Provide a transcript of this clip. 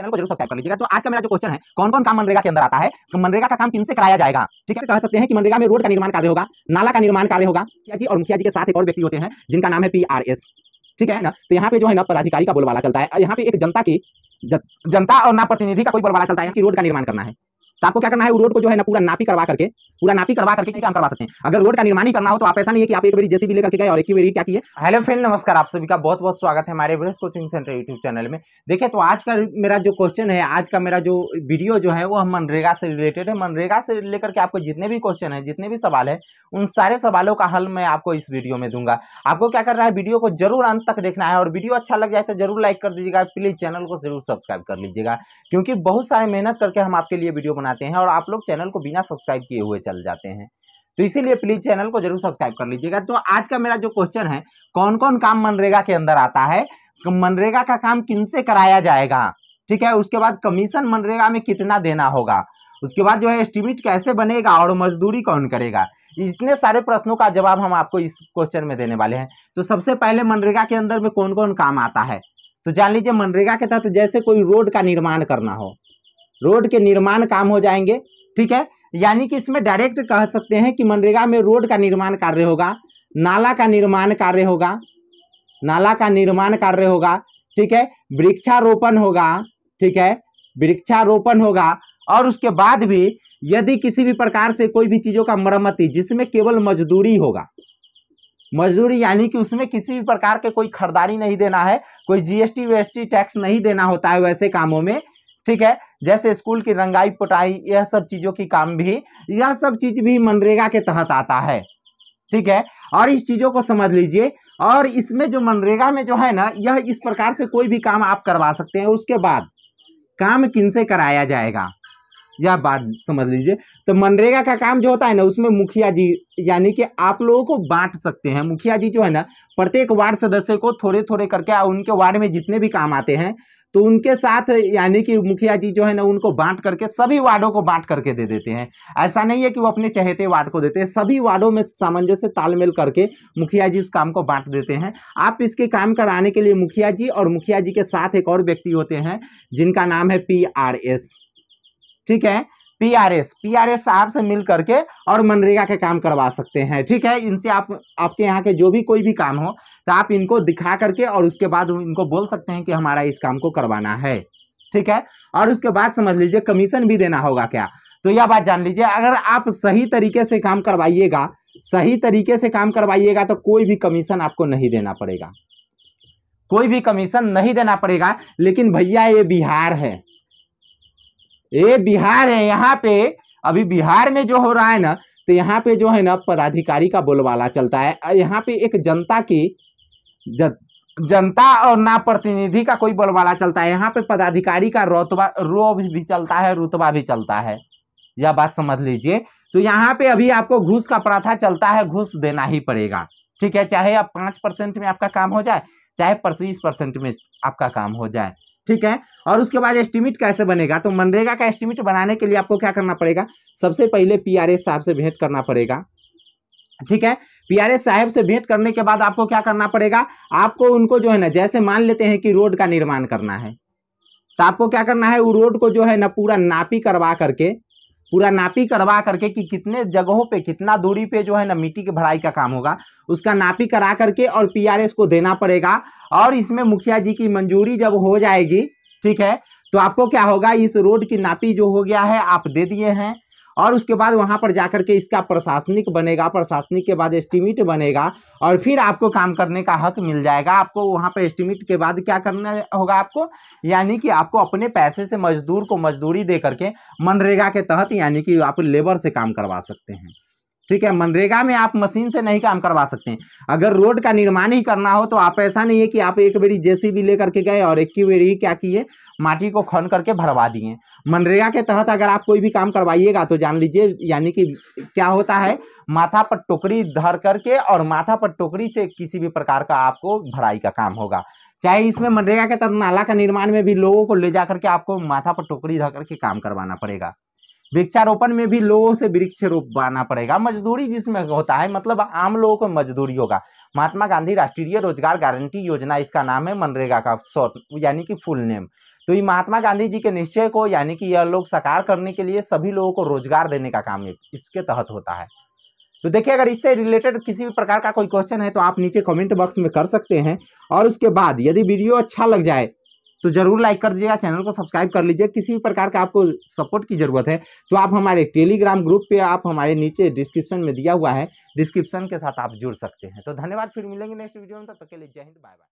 channel को जरूर subscribe कर लीजिएगा तो आज का मेरा जो क्वेश्चन है कौन कौन काम मनरेगा के अंदर आता है तो मनरेगा का काम किन से कराया जाएगा ठीक है तो कह सकते हैं कि मनरेगा में रोड का निर्माण कार्य होगा नाला का निर्माण कार्य होगा मुखिया जी और मुखिया जी के साथ एक और व्यक्ति होते हैं जिनका नाम है पी ठीक है ना तो यहाँ पे जो है ना पदाधिकारी का बोलवाला चलता है यहाँ पे एक जनता की जनता और ना प्रतिनिधि का कोई बोलवाला चलता है कि रोड का निर्माण करना है तो आपको क्या करना है रोड को जो है ना पूरा नापी करवा करके पूरा नापी करवा करके काम करवा सकते हैं अगर रोड का निर्माण ही करना हो तो आप ऐसा नहीं है कि आप एक बार जेसीबी लेकर के गए और एक बार क्या किए हेलो फ्रेंड नमस्कार आप सभी का बहुत बहुत स्वागत है हमारे Brace coaching centre YouTube channel में देखिए तो आज का मेरा जो क्वेश्चन है आज का मेरा जो वीडियो जो है वो हम मनरेगा से रिलेटेड है मनरेगा से लेकर के आपको जितने भी क्वेश्चन है जितने भी सवाल है उन सारे सवालों का हल मैं आपको इस वीडियो में दूंगा आपको क्या करना है वीडियो को जरूर अंत तक देखना है और वीडियो अच्छा लग जाए तो जरूर लाइक कर दीजिएगा प्लीज चैनल को जरूर सब्सक्राइब कर लीजिएगा क्योंकि बहुत सारे मेहनत करके हम आपके लिए वीडियो बना बनाते हैं और आप लोग चैनल को बिना सब्सक्राइब किए हुए चल जाते हैं तो इसीलिए प्लीज चैनल को जरूर सब्सक्राइब कर लीजिएगा तो आज का मेरा जो क्वेश्चन है कौन कौन काम मनरेगा के अंदर आता है मनरेगा का काम किन से कराया जाएगा ठीक है उसके बाद कमीशन मनरेगा में कितना देना होगा उसके बाद जो है एस्टिमेट कैसे बनेगा और मजदूरी कौन करेगा इतने सारे प्रश्नों का जवाब हम आपको इस क्वेश्चन में देने वाले हैं तो सबसे पहले मनरेगा के अंदर में कौन कौन काम आता है तो जान लीजिए मनरेगा के तहत जैसे कोई रोड का निर्माण करना हो रोड के निर्माण काम हो जाएंगे ठीक है यानी कि इसमें डायरेक्ट कह सकते हैं कि मनरेगा में रोड का निर्माण कार्य होगा नाला का निर्माण कार्य होगा नाला का निर्माण कार्य होगा ठीक है वृक्षारोपण होगा ठीक है वृक्षारोपण होगा और उसके बाद भी यदि किसी भी प्रकार से कोई भी चीज़ों का मरम्मति जिसमें केवल मजदूरी होगा मजदूरी यानी कि उसमें किसी भी प्रकार के कोई खरीदारी नहीं देना है कोई जीएसटी वीएसटी टैक्स नहीं देना होता है वैसे कामों में ठीक है जैसे स्कूल की रंगाई पुटाई यह सब चीज़ों की काम भी यह सब चीज़ भी मनरेगा के तहत आता है ठीक है और इस चीज़ों को समझ लीजिए और इसमें जो मनरेगा में जो है ना यह इस प्रकार से कोई भी काम आप करवा सकते हैं उसके बाद काम किन से कराया जाएगा यह बात समझ लीजिए तो मनरेगा का काम जो होता है ना उसमें मुखिया जी यानी कि आप लोगों को बांट सकते हैं मुखिया जी जो है ना प्रत्येक वार्ड सदस्य को थोड़े थोड़े करके उनके वार्ड में जितने भी काम आते हैं तो उनके साथ यानी कि मुखिया जी जो है ना उनको बांट करके सभी वार्डों को बांट करके दे देते हैं ऐसा नहीं है कि वो अपने चहेते वार्ड को देते हैं सभी वार्डों में सामंजस्य तालमेल करके मुखिया जी उस काम को बांट देते हैं आप इसके काम कराने के लिए मुखिया जी और मुखिया जी के साथ एक और व्यक्ति होते हैं जिनका नाम है पी ठीक है पीआरएस पीआरएस साहब से मिल करके और मनरेगा के काम करवा सकते हैं ठीक है इनसे आप आपके यहाँ के जो भी कोई भी काम हो तो आप इनको दिखा करके और उसके बाद इनको बोल सकते हैं कि हमारा इस काम को करवाना है ठीक है और उसके बाद समझ लीजिए कमीशन भी देना होगा क्या तो यह बात जान लीजिए अगर आप सही तरीके से काम करवाइएगा सही तरीके से काम करवाइएगा तो कोई भी कमीशन आपको नहीं देना पड़ेगा कोई भी कमीशन नहीं देना पड़ेगा लेकिन भैया ये बिहार है ये बिहार है यहाँ पे अभी बिहार में जो हो रहा है ना तो यहाँ पे जो है ना पदाधिकारी का बोलबाला चलता है यहाँ पे एक जनता की ज, जनता और ना प्रतिनिधि का कोई बोलबाला चलता है यहाँ पे पदाधिकारी का रोतबा रोब भी चलता है रुतबा भी चलता है यह बात समझ लीजिए तो यहाँ पे अभी आपको घूस का प्रथा चलता है घूस देना ही पड़ेगा ठीक है चाहे आप पाँच परसेंट में आपका काम हो जाए चाहे पच्चीस परसेंट में आपका काम हो जाए ठीक है और उसके बाद एस्टिमेट कैसे बनेगा तो मनरेगा का एस्टिमेट बनाने के लिए आपको क्या करना पड़ेगा सबसे पहले पीआरए साहब से भेंट करना पड़ेगा ठीक है पीआरए साहब से भेंट करने के बाद आपको क्या करना पड़ेगा आपको उनको जो है ना जैसे मान लेते हैं कि रोड का निर्माण करना है तो आपको क्या करना है वो रोड को जो है ना पूरा नापी करवा करके पूरा नापी करवा करके कि कितने जगहों पे कितना दूरी पे जो है ना मिट्टी की भराई का काम होगा उसका नापी करा करके और पीआरएस को देना पड़ेगा और इसमें मुखिया जी की मंजूरी जब हो जाएगी ठीक है तो आपको क्या होगा इस रोड की नापी जो हो गया है आप दे दिए हैं और उसके बाद वहाँ पर जाकर के इसका प्रशासनिक बनेगा प्रशासनिक के बाद एस्टिमेट बनेगा और फिर आपको काम करने का हक मिल जाएगा आपको वहाँ पर एस्टिमेट के बाद क्या करना होगा आपको यानी कि आपको अपने पैसे से मजदूर को मजदूरी दे करके मनरेगा के तहत यानी कि आप लेबर से काम करवा सकते हैं ठीक है मनरेगा में आप मशीन से नहीं काम करवा सकते हैं अगर रोड का निर्माण ही करना हो तो आप ऐसा नहीं है कि आप एक बेरी जेसीबी लेकर के गए और एक ही बेरी क्या किए माटी को खन करके भरवा दिए मनरेगा के तहत अगर आप कोई भी काम करवाइएगा तो जान लीजिए यानी कि क्या होता है माथा पर टोकरी धर करके और माथा पर टोकरी से किसी भी प्रकार का आपको भराई का काम होगा चाहे इसमें मनरेगा के तहत नाला का निर्माण में भी लोगों को ले जा करके आपको माथा पर टोकरी धर करके काम करवाना पड़ेगा वृक्षारोपण में भी लोगों से वृक्ष रोपाना पड़ेगा मजदूरी जिसमें होता है मतलब आम लोगों को मजदूरी होगा महात्मा गांधी राष्ट्रीय रोजगार गारंटी योजना इसका नाम है मनरेगा का शॉर्ट यानी कि फुल नेम तो ये महात्मा गांधी जी के निश्चय को यानी कि यह लोग साकार करने के लिए सभी लोगों को रोजगार देने का काम इसके तहत होता है तो देखिए अगर इससे रिलेटेड किसी भी प्रकार का कोई क्वेश्चन है तो आप नीचे कमेंट बॉक्स में कर सकते हैं और उसके बाद यदि वीडियो अच्छा लग जाए तो जरूर लाइक कर दीजिएगा चैनल को सब्सक्राइब कर लीजिए किसी भी प्रकार का आपको सपोर्ट की जरूरत है तो आप हमारे टेलीग्राम ग्रुप पे आप हमारे नीचे डिस्क्रिप्शन में दिया हुआ है डिस्क्रिप्शन के साथ आप जुड़ सकते हैं तो धन्यवाद फिर मिलेंगे नेक्स्ट वीडियो में तब तक के लिए जय हिंद बाय बाय